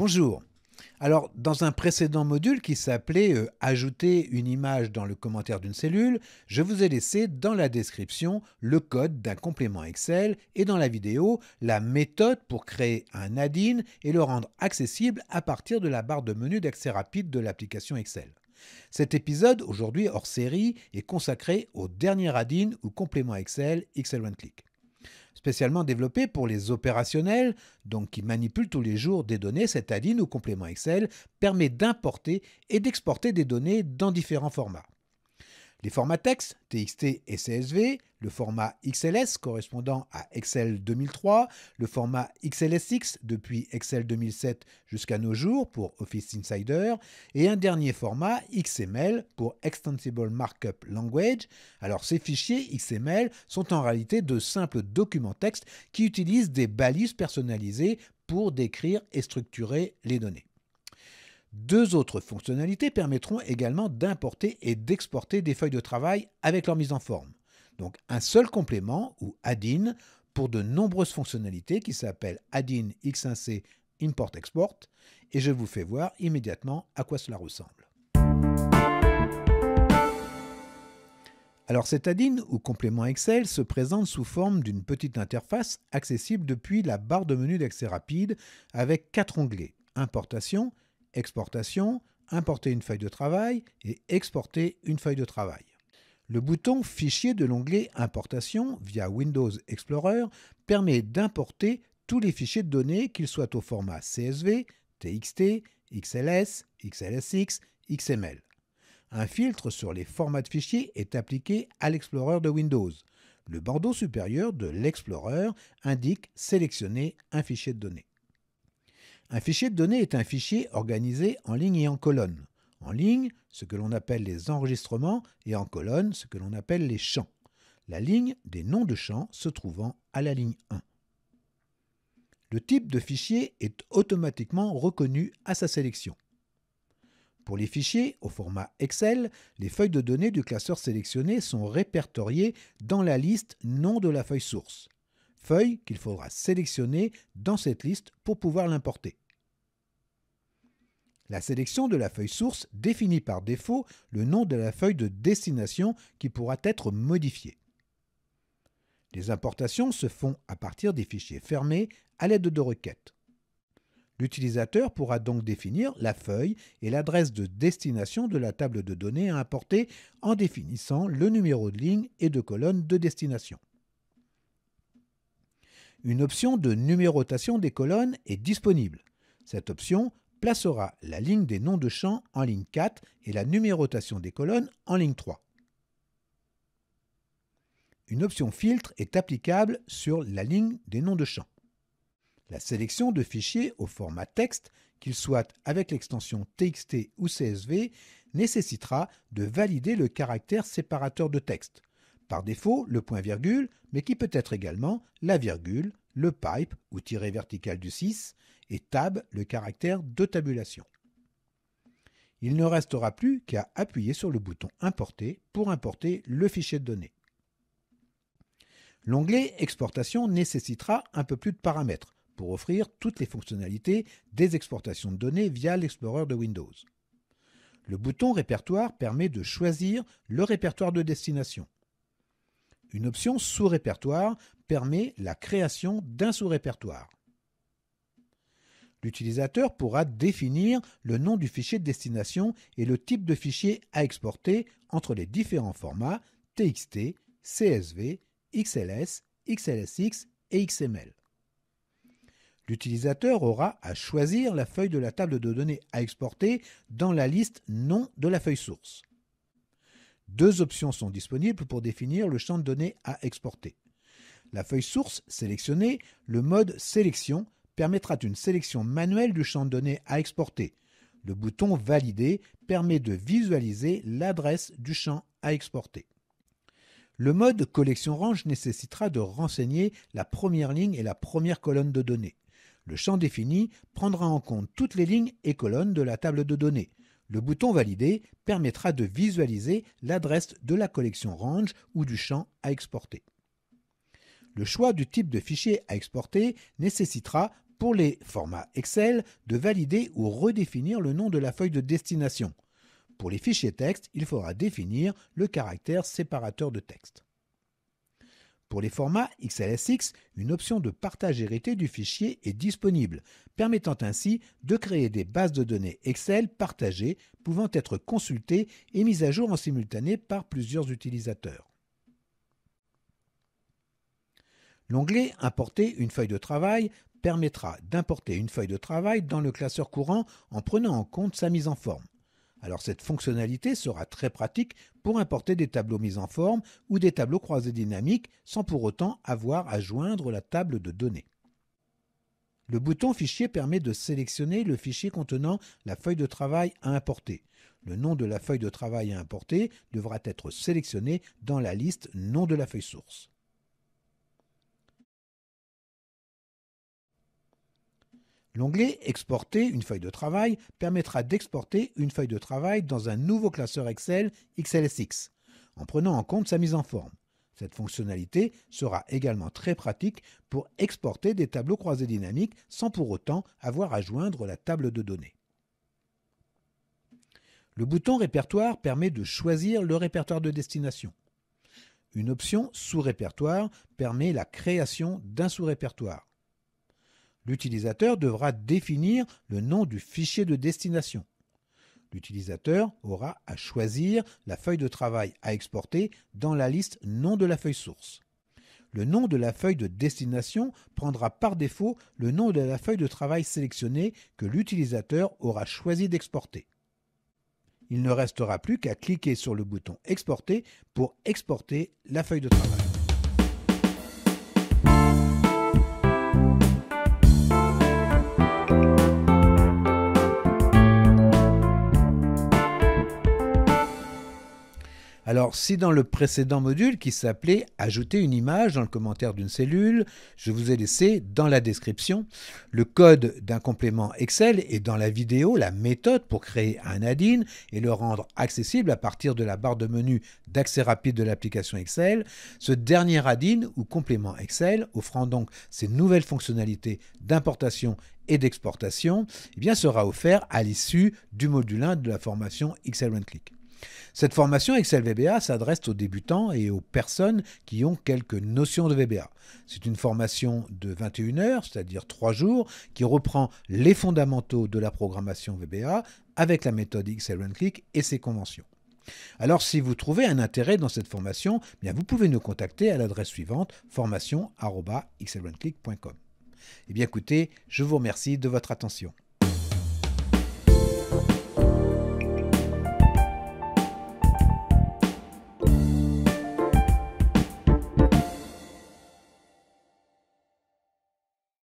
Bonjour. Alors, dans un précédent module qui s'appelait euh, Ajouter une image dans le commentaire d'une cellule, je vous ai laissé dans la description le code d'un complément Excel et dans la vidéo la méthode pour créer un add-in et le rendre accessible à partir de la barre de menu d'accès rapide de l'application Excel. Cet épisode, aujourd'hui hors série, est consacré au dernier add-in ou complément Excel, Excel OneClick spécialement développé pour les opérationnels, donc qui manipulent tous les jours des données, cette add-in ou complément Excel permet d'importer et d'exporter des données dans différents formats. Les formats texte, TXT et CSV, le format XLS correspondant à Excel 2003, le format XLSX depuis Excel 2007 jusqu'à nos jours pour Office Insider, et un dernier format XML pour Extensible Markup Language. Alors ces fichiers XML sont en réalité de simples documents texte qui utilisent des balises personnalisées pour décrire et structurer les données. Deux autres fonctionnalités permettront également d'importer et d'exporter des feuilles de travail avec leur mise en forme. Donc un seul complément ou add-in pour de nombreuses fonctionnalités qui s'appellent add-in X1C Import-Export et je vous fais voir immédiatement à quoi cela ressemble. Alors cet add-in ou complément Excel se présente sous forme d'une petite interface accessible depuis la barre de menu d'accès rapide avec quatre onglets Importation, Exportation, importer une feuille de travail et exporter une feuille de travail. Le bouton Fichier de l'onglet Importation via Windows Explorer permet d'importer tous les fichiers de données, qu'ils soient au format CSV, TXT, XLS, XLSX, XML. Un filtre sur les formats de fichiers est appliqué à l'explorer de Windows. Le bandeau supérieur de l'explorer indique sélectionner un fichier de données. Un fichier de données est un fichier organisé en ligne et en colonne. En ligne, ce que l'on appelle les enregistrements, et en colonne, ce que l'on appelle les champs. La ligne des noms de champs se trouvant à la ligne 1. Le type de fichier est automatiquement reconnu à sa sélection. Pour les fichiers au format Excel, les feuilles de données du classeur sélectionné sont répertoriées dans la liste nom de la feuille source, feuille qu'il faudra sélectionner dans cette liste pour pouvoir l'importer. La sélection de la feuille source définit par défaut le nom de la feuille de destination qui pourra être modifiée. Les importations se font à partir des fichiers fermés à l'aide de requêtes. L'utilisateur pourra donc définir la feuille et l'adresse de destination de la table de données à importer en définissant le numéro de ligne et de colonne de destination. Une option de numérotation des colonnes est disponible. Cette option placera la ligne des noms de champs en ligne 4 et la numérotation des colonnes en ligne 3. Une option filtre est applicable sur la ligne des noms de champs. La sélection de fichiers au format texte, qu'il soit avec l'extension TXT ou CSV, nécessitera de valider le caractère séparateur de texte. Par défaut, le point-virgule, mais qui peut être également la virgule, le pipe ou tiré vertical du 6 et tab le caractère de tabulation. Il ne restera plus qu'à appuyer sur le bouton Importer pour importer le fichier de données. L'onglet Exportation nécessitera un peu plus de paramètres pour offrir toutes les fonctionnalités des exportations de données via l'explorer de Windows. Le bouton Répertoire permet de choisir le répertoire de destination, une option sous-répertoire permet la création d'un sous-répertoire. L'utilisateur pourra définir le nom du fichier de destination et le type de fichier à exporter entre les différents formats TXT, CSV, XLS, XLSX et XML. L'utilisateur aura à choisir la feuille de la table de données à exporter dans la liste nom de la feuille source. Deux options sont disponibles pour définir le champ de données à exporter. La feuille source sélectionnée, le mode Sélection permettra une sélection manuelle du champ de données à exporter. Le bouton Valider permet de visualiser l'adresse du champ à exporter. Le mode Collection Range nécessitera de renseigner la première ligne et la première colonne de données. Le champ défini prendra en compte toutes les lignes et colonnes de la table de données. Le bouton Valider permettra de visualiser l'adresse de la collection Range ou du champ à exporter. Le choix du type de fichier à exporter nécessitera, pour les formats Excel, de valider ou redéfinir le nom de la feuille de destination. Pour les fichiers texte, il faudra définir le caractère séparateur de texte. Pour les formats XLSX, une option de partage hérité du fichier est disponible, permettant ainsi de créer des bases de données Excel partagées pouvant être consultées et mises à jour en simultané par plusieurs utilisateurs. L'onglet Importer une feuille de travail permettra d'importer une feuille de travail dans le classeur courant en prenant en compte sa mise en forme. Alors cette fonctionnalité sera très pratique pour importer des tableaux mis en forme ou des tableaux croisés dynamiques sans pour autant avoir à joindre la table de données. Le bouton Fichier permet de sélectionner le fichier contenant la feuille de travail à importer. Le nom de la feuille de travail à importer devra être sélectionné dans la liste Nom de la feuille source. L'onglet Exporter une feuille de travail permettra d'exporter une feuille de travail dans un nouveau classeur Excel XLSX, en prenant en compte sa mise en forme. Cette fonctionnalité sera également très pratique pour exporter des tableaux croisés dynamiques sans pour autant avoir à joindre la table de données. Le bouton Répertoire permet de choisir le répertoire de destination. Une option Sous-répertoire permet la création d'un sous-répertoire l'utilisateur devra définir le nom du fichier de destination. L'utilisateur aura à choisir la feuille de travail à exporter dans la liste nom de la feuille source. Le nom de la feuille de destination prendra par défaut le nom de la feuille de travail sélectionnée que l'utilisateur aura choisi d'exporter. Il ne restera plus qu'à cliquer sur le bouton Exporter pour exporter la feuille de travail. Alors si dans le précédent module qui s'appelait Ajouter une image dans le commentaire d'une cellule, je vous ai laissé dans la description le code d'un complément Excel et dans la vidéo la méthode pour créer un add-in et le rendre accessible à partir de la barre de menu d'accès rapide de l'application Excel, ce dernier add-in ou complément Excel offrant donc ces nouvelles fonctionnalités d'importation et d'exportation eh bien, sera offert à l'issue du module 1 de la formation Excel One Click. Cette formation Excel VBA s'adresse aux débutants et aux personnes qui ont quelques notions de VBA. C'est une formation de 21 heures, c'est-à-dire 3 jours, qui reprend les fondamentaux de la programmation VBA avec la méthode Excel Click et ses conventions. Alors si vous trouvez un intérêt dans cette formation, eh bien vous pouvez nous contacter à l'adresse suivante formation.xlrunclick.com. Et eh bien écoutez, je vous remercie de votre attention.